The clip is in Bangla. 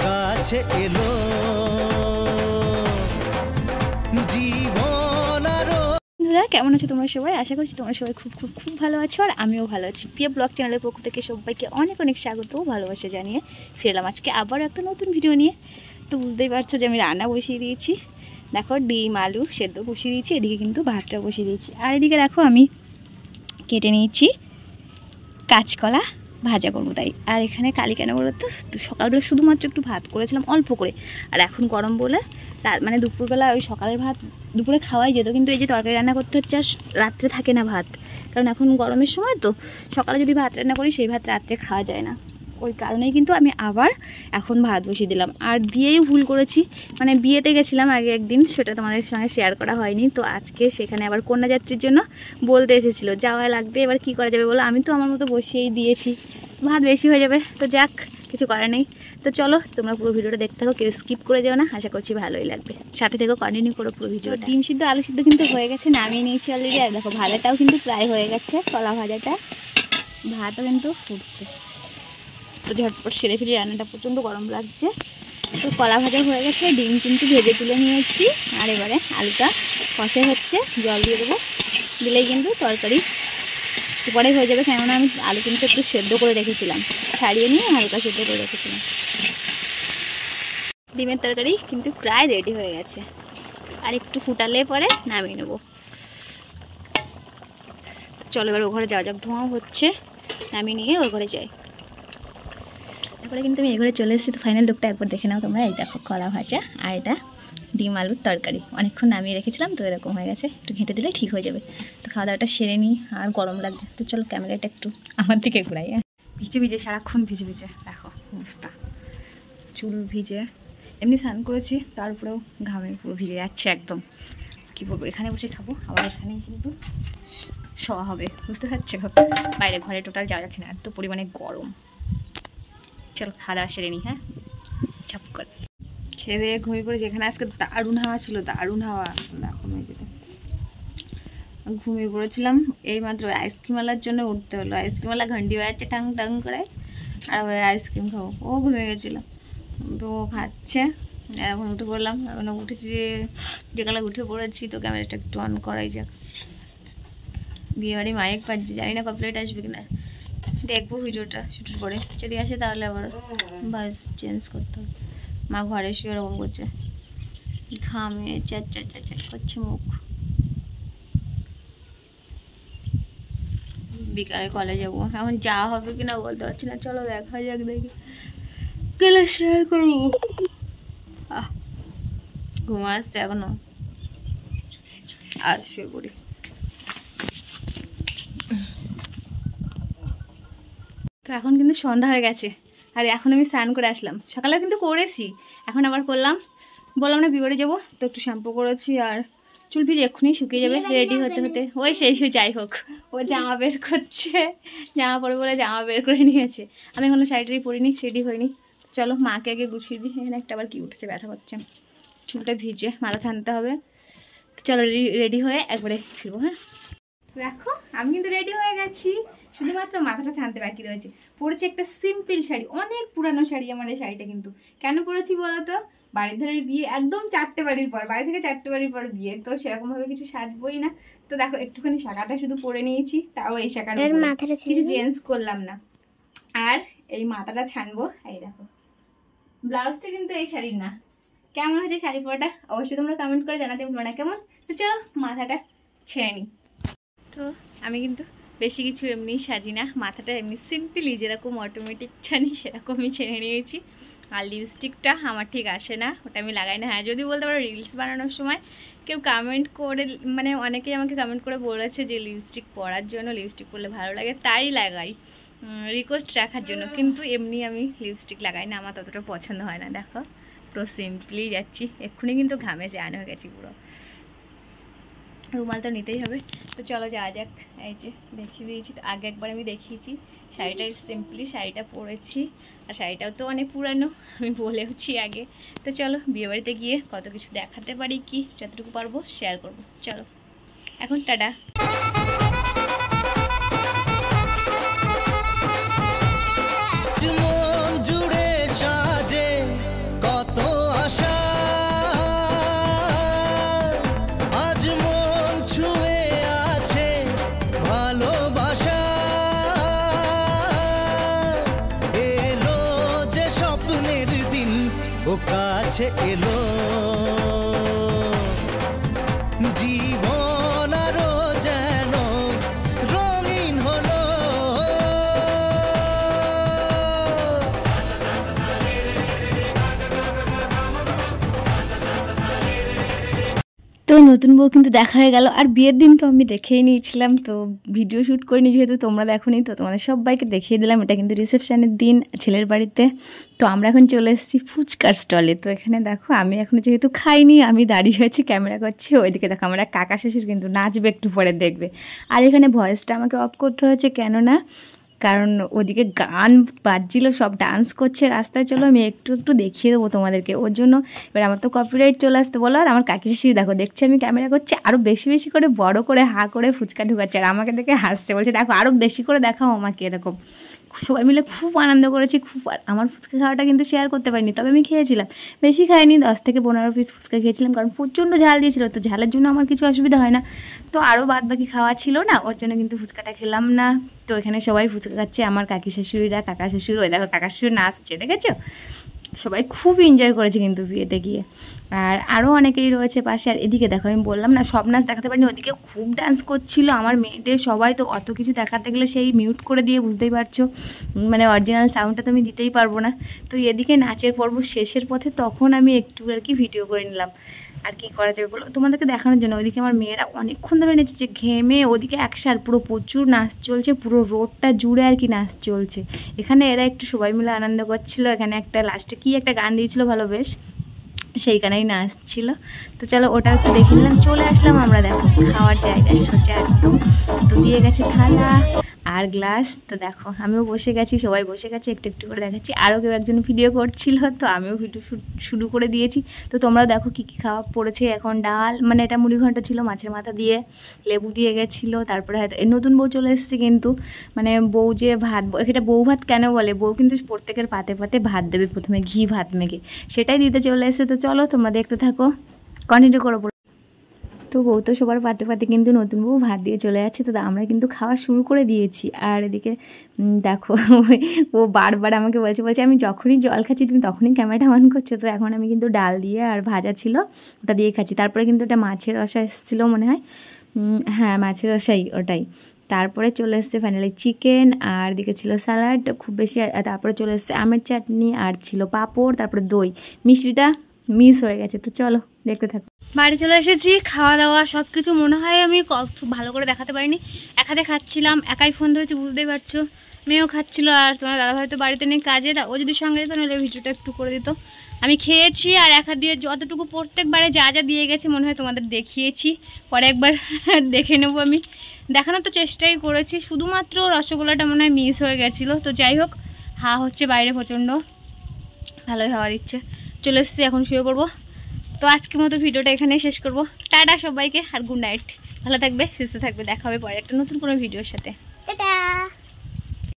কাছে এলো বন্ধুরা কেমন আছো তোমরা সবাই আশা করছি তোমরা সবাই খুব খুব খুব ভালো আছো আর আমিও ভালো আছি প্রিয় ব্লগ চ্যানেলের পক্ষ থেকে সবাইকে অনেক অনেক স্বাগত ভালোবাসা জানিয়ে ফেরলাম আজকে আবার একটা নতুন ভিডিও নিয়ে তো বুঝতেই পারছো যে আমি রান্না বসিয়ে দিয়েছি দেখো ডিম আলু সেদ্ধ বসিয়ে দিয়েছি এদিকে কিন্তু ভাতটা বসিয়ে দিয়েছি আর এদিকে দেখো আমি কেটে নিয়েছি কাঁচকলা ভাজা করবো তাই আর এখানে কালি কেন করবো তো সকালবেলা শুধুমাত্র একটু ভাত করেছিলাম অল্প করে আর এখন গরম বলে মানে দুপুরবেলা ওই সকালের ভাত দুপুরে খাওয়াই যেত কিন্তু এই যে তরকারি রান্না করতে হচ্ছে আর রাত্রে থাকে না ভাত কারণ এখন গরমের সময় তো সকালে যদি ভাত রান্না করি সেই ভাত রাত্রে খাওয়া যায় না ওই কারণেই কিন্তু আমি আবার এখন ভাত বসিয়ে দিলাম আর দিয়েই ভুল করেছি মানে বিয়েতে গেছিলাম আগে একদিন সেটা তোমাদের সঙ্গে শেয়ার করা হয়নি তো আজকে সেখানে আবার কন্যা যাত্রীর জন্য বলতে এসেছিলো যাওয়া লাগবে এবার কি করা যাবে বলো আমি তো আমার মতো বসিয়েই দিয়েছি ভাত বেশি হয়ে যাবে তো যাক কিছু করার নেই তো চলো তোমরা পুরো ভিডিওটা দেখতে থাকো কেউ স্কিপ করে যাও না আশা করছি ভালোই লাগবে সাথে থেকেও কন্টিনিউ করো পুরো ভিডিও ডিম সিদ্ধ আলু সিদ্ধ কিন্তু হয়ে গেছে নামিয়ে নিয়েছি অলরেডি আর দেখো ভাজাটাও কিন্তু প্রায় হয়ে গেছে কলা ভাজাটা ভাতও কিন্তু ফুটছে ঝটপট সেরে ফেলে রান্নাটা প্রচণ্ড গরম লাগছে তো কলা ভাজা হয়ে গেছে ডিম কিন্তু ভেজে তুলে নিয়েছি আর এবারে আলুটা কষে হচ্ছে জল দিয়ে দেবো দিলেই কিন্তু তরকারি উপরে হয়ে যাবে কেননা আমি আলু কিন্তু একটু সেদ্ধ করে রেখেছিলাম ছাড়িয়ে নিয়ে হালকা সেদ্ধ করে রেখেছিলাম ডিমের তরকারি কিন্তু প্রায় রেডি হয়ে গেছে আর একটু ফুটালে পরে নামিয়ে নেব চলো এবার ও ঘরে যাওয়া যাক ধোঁয়াও হচ্ছে নামিয়ে নিয়ে ওর ঘরে যাই তারপরে কিন্তু আমি এগুলো চলে এসেছি তো ফাইনাল লুকটা একবার দেখে নাও তোমরা এই দেখো কলা ভাজা আর এটা ডিম আলুর তরকারি অনেকক্ষণ নামিয়ে রেখেছিলাম তো এরকম হয়ে গেছে একটু ঘেঁটে দিলে ঠিক হয়ে যাবে তো খাওয়া দাওয়াটা সেরে নিই আর গরম লাগছে তো চলো ক্যামেরাটা একটু আমার দিকে ঘুরাই হ্যাঁ। ভিজে ভিজে সারাক্ষণ ভিজে ভিজে দেখো অবস্থা চুল ভিজে এমনি স্নান করেছি তারপরেও ঘামে পুরো ভিজে যাচ্ছে একদম কী বলবো এখানে বসে খাবো আবার এখানেই কিন্তু শোয়া হবে বুঝতে পারছো বাইরে ঘরে টোটাল যাওয়া যাচ্ছে না এত পরিমাণে গরম চল খাওয়া দাওয়া সেরে নিই হ্যাঁ চাপ করে খেয়ে দিয়ে ঘুমিয়ে পড়েছি এখানে আজকে দারুণ হাওয়া ছিল দারুণ হাওয়া ঘুমিয়ে হয়ে যেতে ঘুমিয়ে পড়েছিলাম এইমাত্র আইসক্রিমওয়ালার জন্য উঠতে হলো আইসক্রিমওয়ালা ঘন্টি যাচ্ছে টাং টাং করে আর ওই আইসক্রিম খাবো ও ঘুমিয়ে গেছিলো তো ও খাচ্ছে এখন উঠে পড়লাম এখন উঠেছি যে যে বিকালে উঠে পড়েছি তো ক্যামেরাটা একটু অন করাই যাক বিয়েবাড়ি মাইক পাচ্ছি জানি না কপিরাইট আসবে কিনা দেখবো ভিডিওটা শুটুর পরে যদি আসে তাহলে আবার বাস চেঞ্জ করতে হবে মা ঘরে শুয়ে ওরকম করছে ঘামে চ্যাট চ্যাট চ্যাট চ্যাট করছে মুখ বিকালে কলেজ যাবো এখন যাওয়া হবে কিনা বলতে পারছি না চলো দেখা যাক দেখি গেলে শেয়ার করবো ঘুমা আসছে এখনো আর শুয়ে পড়ি এখন কিন্তু সন্ধ্যা হয়ে গেছে আর এখন আমি স্নান করে আসলাম সকালে কিন্তু করেছি এখন আবার করলাম বললাম না বিবারে যাবো তো একটু শ্যাম্পু করেছি আর চুল ভিজে এক্ষুনি শুকিয়ে যাবে রেডি হতে হতে ওই সেই সে যাই হোক ও জামা বের করছে জামা পরে বলে জামা বের করে নিয়েছে আমি এখনও শাড়িটারি পরিনি রেডি হয়নি চলো মাকে আগে গুছিয়ে দিই এখানে একটা আবার কি উঠছে ব্যথা করছে চুলটা ভিজে মালা ছানতে হবে তো চলো রেডি হয়ে একবারে ফিরবো হ্যাঁ দেখো আমি কিন্তু রেডি হয়ে গেছি শুধুমাত্র মাথাটা ছানতে বাকি রয়েছে পরেছি একটা সিম্পল শাড়ি অনেক পুরানো শাড়ি আমার এই শাড়িটা কিন্তু কেন পরেছি বলো তো বাড়ির ধারে বিয়ে একদম চারটে বাড়ির পর বাড়ি থেকে চারটে বাড়ির পর বিয়ে তো সেরকমভাবে কিছু সাজবোই না তো দেখো একটুখানি শাখাটা শুধু পরে নিয়েছি তাও এই শাখাটা কিছু চেঞ্জ করলাম না আর এই মাথাটা ছানবো এই দেখো ব্লাউজটা কিন্তু এই শাড়ির না কেমন হয়েছে শাড়ি পরাটা অবশ্যই তোমরা কমেন্ট করে জানাতে পারবো না কেমন তো চলো মাথাটা ছেড়ে নিই তো আমি কিন্তু বেশি কিছু এমনি সাজি না মাথাটা এমনি সিম্পলি যেরকম অটোমেটিক ছানি সেরকমই ছেড়ে নিয়েছি আর লিপস্টিকটা আমার ঠিক আসে না ওটা আমি লাগাই না হ্যাঁ যদি বলতে পারো রিলস বানানোর সময় কেউ কমেন্ট করে মানে অনেকেই আমাকে কমেন্ট করে বলেছে যে লিপস্টিক পরার জন্য লিপস্টিক পরলে ভালো লাগে তাই লাগাই রিকোয়েস্ট রাখার জন্য কিন্তু এমনি আমি লিপস্টিক লাগাই না আমার ততটা পছন্দ হয় না দেখো পুরো সিম্পলি যাচ্ছি এক্ষুনি কিন্তু ঘামে জান হয়ে গেছি পুরো রুমালটা নিতেই হবে তো চলো যাওয়া যাক এই যে দেখিয়ে দিয়েছি তো আগে একবার আমি দেখিয়েছি শাড়িটা সিম্পলি শাড়িটা পরেছি আর শাড়িটাও তো অনেক পুরানো আমি বলেওছি আগে তো চলো বিয়েবাড়িতে গিয়ে কত কিছু দেখাতে পারি কি যতটুকু পারবো শেয়ার করব চলো এখন টাটা কাছে এলো আমার নতুন বউ কিন্তু দেখা হয়ে গেল আর বিয়ের দিন তো আমি দেখেই নিয়েছিলাম তো ভিডিও শ্যুট করিনি যেহেতু তোমরা দেখো নি তো তোমাদের সবাইকে দেখিয়ে দিলাম এটা কিন্তু রিসেপশানের দিন ছেলের বাড়িতে তো আমরা এখন চলে এসেছি ফুচকার স্টলে তো এখানে দেখো আমি এখনও যেহেতু খাইনি আমি দাঁড়িয়ে আছি ক্যামেরা করছি ওইদিকে দেখো আমরা কাকা শেষের কিন্তু নাচবে একটু পরে দেখবে আর এখানে ভয়েসটা আমাকে অফ করতে হয়েছে কেননা কারণ ওদিকে গান বাজছিল সব ডান্স করছে রাস্তায় চলো আমি একটু একটু দেখিয়ে দেবো তোমাদেরকে ওর জন্য এবার আমার তো কপিরাইট চলে আসতে বলো আর আমার কাকি শিশি দেখো দেখছে আমি ক্যামেরা করছি আরও বেশি বেশি করে বড় করে হা করে ফুচকা ঢুকাচ্ছে আর আমাকে দেখে হাসছে বলছে দেখো আরও বেশি করে দেখাও আমাকে এরকম সবাই মিলে খুব আনন্দ করেছি খুব আর আমার ফুচকা খাওয়াটা কিন্তু শেয়ার করতে পারিনি তবে আমি খেয়েছিলাম বেশি খাইনি দশ থেকে পনেরো পিস ফুচকা খেয়েছিলাম কারণ প্রচণ্ড ঝাল দিয়েছিল তো ঝালের জন্য আমার কিছু অসুবিধা হয় না তো আরও বাদ বাকি খাওয়া ছিল না ওর জন্য কিন্তু ফুচকাটা খেলাম না তো এখানে সবাই ফুচকা খাচ্ছে আমার কাকি শাশুড়িরা কাকা শ্বশুর ওই দেখো কাকা শ্বশুর আসছে দেখেছো সবাই খুব এনজয় করেছে কিন্তু বিয়েতে গিয়ে আর আরও অনেকেই রয়েছে পাশে আর এদিকে দেখো আমি বললাম না সব নাচ দেখাতে পারিনি ওদিকে খুব ডান্স করছিল আমার মেয়েদের সবাই তো অত কিছু দেখাতে গেলে সেই মিউট করে দিয়ে বুঝতেই পারছো মানে অরিজিনাল সাউন্ডটা তো আমি দিতেই পারবো না তো এদিকে নাচের পর্ব শেষের পথে তখন আমি একটু আর কি ভিডিও করে নিলাম আর কি করা যাবে বলো তোমাদেরকে দেখানোর জন্য ওইদিকে আমার মেয়েরা অনেকক্ষণ ধরে নেচেছে ঘেমে ওদিকে একসার পুরো প্রচুর নাচ চলছে পুরো রোডটা জুড়ে আর কি নাচ চলছে এখানে এরা একটু সবাই মিলে আনন্দ করছিল এখানে একটা লাস্টে কি একটা গান দিয়েছিল ভালো বেশ সেইখানেই নাচছিল তো চলো ওটা একটু দেখে নিলাম চলে আসলাম আমরা দেখো খাওয়ার জায়গায় সোজা একদম তো দিয়ে গেছে থালা আর গ্লাস তো দেখো আমিও বসে গেছি সবাই বসে গেছে একটু একটু করে দেখাচ্ছি আরও কেউ একজন ভিডিও করছিল তো আমিও ভিডিও শুরু করে দিয়েছি তো তোমরা দেখো কি কী খাওয়া পড়েছে এখন ডাল মানে এটা মুড়ি ঘন্টা ছিল মাছের মাথা দিয়ে লেবু দিয়ে গেছিলো তারপরে হয়তো নতুন বউ চলে এসছে কিন্তু মানে বউ যে ভাত এটা বউ ভাত কেন বলে বউ কিন্তু প্রত্যেকের পাতে পাতে ভাত দেবে প্রথমে ঘি ভাত মেঘে সেটাই দিতে চলে এসছে তো চলো তোমরা দেখতে থাকো কন্টিনিউ করো তো বউ তো সবার পাতে পাতে কিন্তু নতুন বউ ভাত দিয়ে চলে যাচ্ছে তো আমরা কিন্তু খাওয়া শুরু করে দিয়েছি আর এদিকে দেখো ও বারবার আমাকে বলছে বলছে আমি যখনই জল খাচ্ছি তুমি তখনই ক্যামেরাটা অন করছো তো এখন আমি কিন্তু ডাল দিয়ে আর ভাজা ছিল ওটা দিয়ে খাচ্ছি তারপরে কিন্তু ওটা মাছের রসা এসেছিলো মনে হয় হ্যাঁ মাছের রসাই ওটাই তারপরে চলে এসছে ফাইনালি চিকেন আর দিকে ছিল স্যালাড খুব বেশি তারপরে চলে এসছে আমের চাটনি আর ছিল পাঁপড় তারপরে দই মিষ্টিটা মিস হয়ে গেছে তো চলো দেখতে থাকো বাড়ি চলে এসেছি খাওয়া দাওয়া সব কিছু মনে হয় আমি ভালো করে দেখাতে পারিনি এক হাতে খাচ্ছিলাম একাই ফোন ধরেছি বুঝতেই পারছো মেয়েও খাচ্ছিল আর তোমার দাদা হয়তো বাড়িতে নেই কাজে ও যদি সঙ্গে যেত নাহলে ভিডিওটা একটু করে দিত আমি খেয়েছি আর এক হাত দিয়ে যতটুকু প্রত্যেকবারে যা যা দিয়ে গেছে মনে হয় তোমাদের দেখিয়েছি পরে একবার দেখে নেবো আমি দেখানোর তো চেষ্টাই করেছি শুধুমাত্র রসগোল্লাটা মনে হয় মিস হয়ে গেছিলো তো যাই হোক হা হচ্ছে বাইরে প্রচণ্ড ভালোই হওয়া দিচ্ছে চলে এসেছি এখন শুয়ে পড়বো তো আজকের মতো ভিডিওটা এখানে শেষ করব টাটা সবাইকে আর গুড নাইট ভালো থাকবে সুস্থ থাকবে দেখা হবে পরে একটা নতুন কোনো ভিডিওর সাথে টাটা